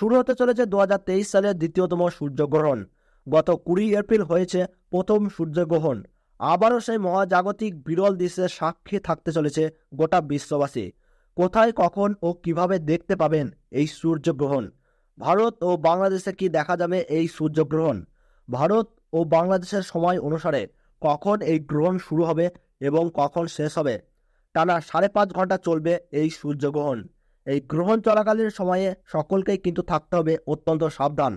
শুরু হতে চলেছে দু সালের দ্বিতীয়তম সূর্যগ্রহণ গত কুড়ি এপ্রিল হয়েছে প্রথম সূর্যগ্রহণ আবারও সেই মহাজাগতিক বিরল দৃশ্যের সাক্ষী থাকতে চলেছে গোটা বিশ্ববাসী কোথায় কখন ও কিভাবে দেখতে পাবেন এই সূর্যগ্রহণ ভারত ও বাংলাদেশে কি দেখা যাবে এই সূর্যগ্রহণ ভারত ও বাংলাদেশের সময় অনুসারে কখন এই গ্রহণ শুরু হবে এবং কখন শেষ হবে টানা সাড়ে পাঁচ ঘন্টা চলবে এই সূর্যগ্রহণ এই গ্রহণ চলাকালীন সময়ে সকলকেই কিন্তু থাকতে হবে অত্যন্ত সাবধান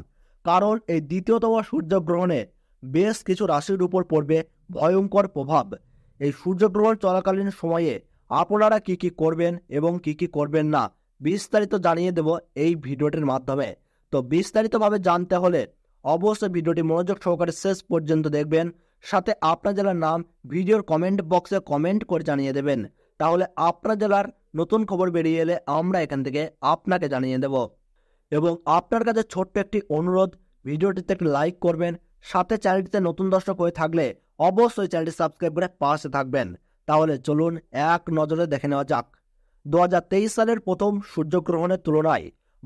কারণ এই দ্বিতীয়তম সূর্যগ্রহণে বেশ কিছু রাশির উপর পড়বে ভয়ঙ্কর প্রভাব এই সূর্যগ্রহণ চলাকালীন সময়ে আপনারা কি কি করবেন এবং কি কি করবেন না বিস্তারিত জানিয়ে দেব এই ভিডিওটির মাধ্যমে তো বিস্তারিতভাবে জানতে হলে অবশ্যই ভিডিওটি মনোযোগ সহকারে শেষ পর্যন্ত দেখবেন সাথে আপনার জেলার নাম ভিডিওর কমেন্ট বক্সে কমেন্ট করে জানিয়ে দেবেন তাহলে আপনার জেলার নতুন খবর বেরিয়ে এলে আমরা এখান থেকে আপনাকে জানিয়ে দেব এবং আপনার কাছে ছোট্ট একটি অনুরোধ ভিডিওটিতে একটি লাইক করবেন সাথে চ্যানেলটিতে নতুন দর্শক হয়ে থাকলে অবশ্যই চ্যানেলটি সাবস্ক্রাইব করে পাশে থাকবেন তাহলে চলুন এক নজরে দেখে নেওয়া যাক দু সালের প্রথম সূর্যগ্রহণের তুলনায়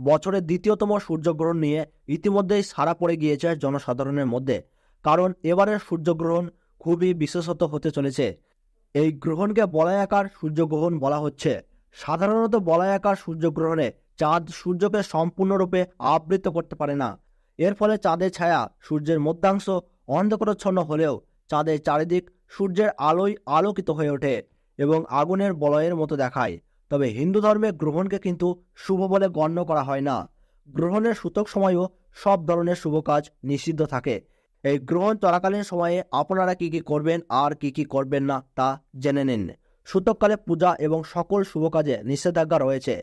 বছরের দ্বিতীয়তম সূর্যগ্রহণ নিয়ে ইতিমধ্যেই সারা পড়ে গিয়েছে জনসাধারণের মধ্যে কারণ এবারের সূর্যগ্রহণ খুবই বিশেষত হতে চলেছে এই গ্রহণকে আকার সূর্যগ্রহণ বলা হচ্ছে সাধারণত বলায়াকার সূর্যগ্রহণে চাঁদ সূর্যকে সম্পূর্ণরূপে আবৃত করতে পারে না এর ফলে চাঁদের ছায়া সূর্যের মধ্যাংশ অন্ধকারচ্ছন্ন হলেও চাঁদের চারিদিক সূর্যের আলোয় আলোকিত হয়ে ওঠে এবং আগুনের বলয়ের মতো দেখায় তবে হিন্দু ধর্মে গ্রহণকে কিন্তু শুভ বলে গণ্য করা হয় না গ্রহণের সূতক সময়ও সব ধরনের শুভ কাজ নিষিদ্ধ থাকে এই গ্রহণ চলাকালীন সময়ে আপনারা কি কি করবেন আর কি কি করবেন না তা জেনে নিন সূতককালে পূজা এবং সকল শুভ কাজে নিষেধাজ্ঞা রয়েছে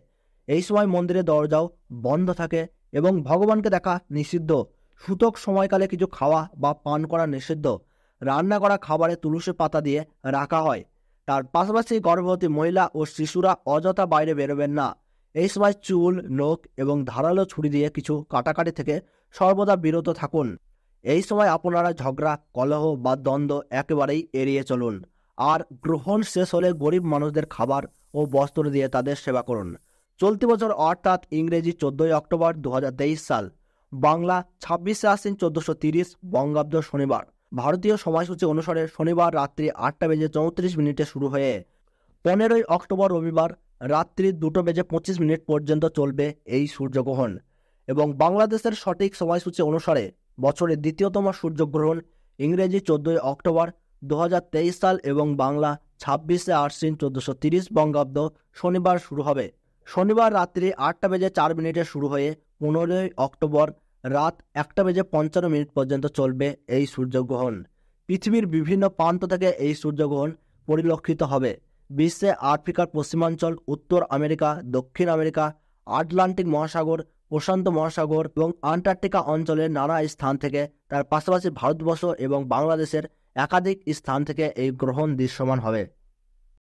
এই সময় মন্দিরের দরজাও বন্ধ থাকে এবং ভগবানকে দেখা নিষিদ্ধ সূতক সময়কালে কিছু খাওয়া বা পান করা নিষিদ্ধ রান্না করা খাবারে তুলসী পাতা দিয়ে রাখা হয় তার পাশাপাশি গর্ভবতী মহিলা ও শিশুরা অযথা বাইরে বেরোবেন না এই সময় চুল নখ এবং ধারালো ছুরি দিয়ে কিছু কাটাকাটি থেকে সর্বদা বিরত থাকুন এই সময় আপনারা ঝগড়া কলহ বা দ্বন্দ্ব একেবারেই এড়িয়ে চলুন আর গ্রহণ শেষ হলে গরিব মানুষদের খাবার ও বস্ত্র দিয়ে তাদের সেবা করুন চলতি বছর অর্থাৎ ইংরেজি চোদ্দই অক্টোবর দু সাল বাংলা ছাব্বিশে আশ্বিন চোদ্দশো তিরিশ বঙ্গাব্দ শনিবার ভারতীয় সময়সূচি অনুসারে শনিবার রাত্রি আটটা বেজে চৌত্রিশ মিনিটে শুরু হয়ে পনেরোই অক্টোবর রবিবার রাত্রি দুটো বেজে পঁচিশ মিনিট পর্যন্ত চলবে এই সূর্যগ্রহণ এবং বাংলাদেশের সঠিক সময়সূচি অনুসারে বছরের দ্বিতীয়তম সূর্যগ্রহণ ইংরেজি চোদ্দই অক্টোবর দু সাল এবং বাংলা ছাব্বিশে আশ্বিন চোদ্দশো তিরিশ বঙ্গাব্দ শনিবার শুরু হবে শনিবার রাত্রি আটটা বেজে চার মিনিটে শুরু হয়ে পনেরোই অক্টোবর রাত একটা বেজে পঞ্চান্ন মিনিট পর্যন্ত চলবে এই সূর্যগ্রহণ পৃথিবীর বিভিন্ন প্রান্ত থেকে এই সূর্যগ্রহণ পরিলক্ষিত হবে বিশ্বে আফ্রিকার পশ্চিমাঞ্চল উত্তর আমেরিকা দক্ষিণ আমেরিকা আটলান্টিক মহাসাগর প্রশান্ত মহাসাগর এবং আন্টার্কটিকা অঞ্চলের নানা স্থান থেকে তার পাশাপাশি ভারতবর্ষ এবং বাংলাদেশের একাধিক স্থান থেকে এই গ্রহণ দৃশ্যমান হবে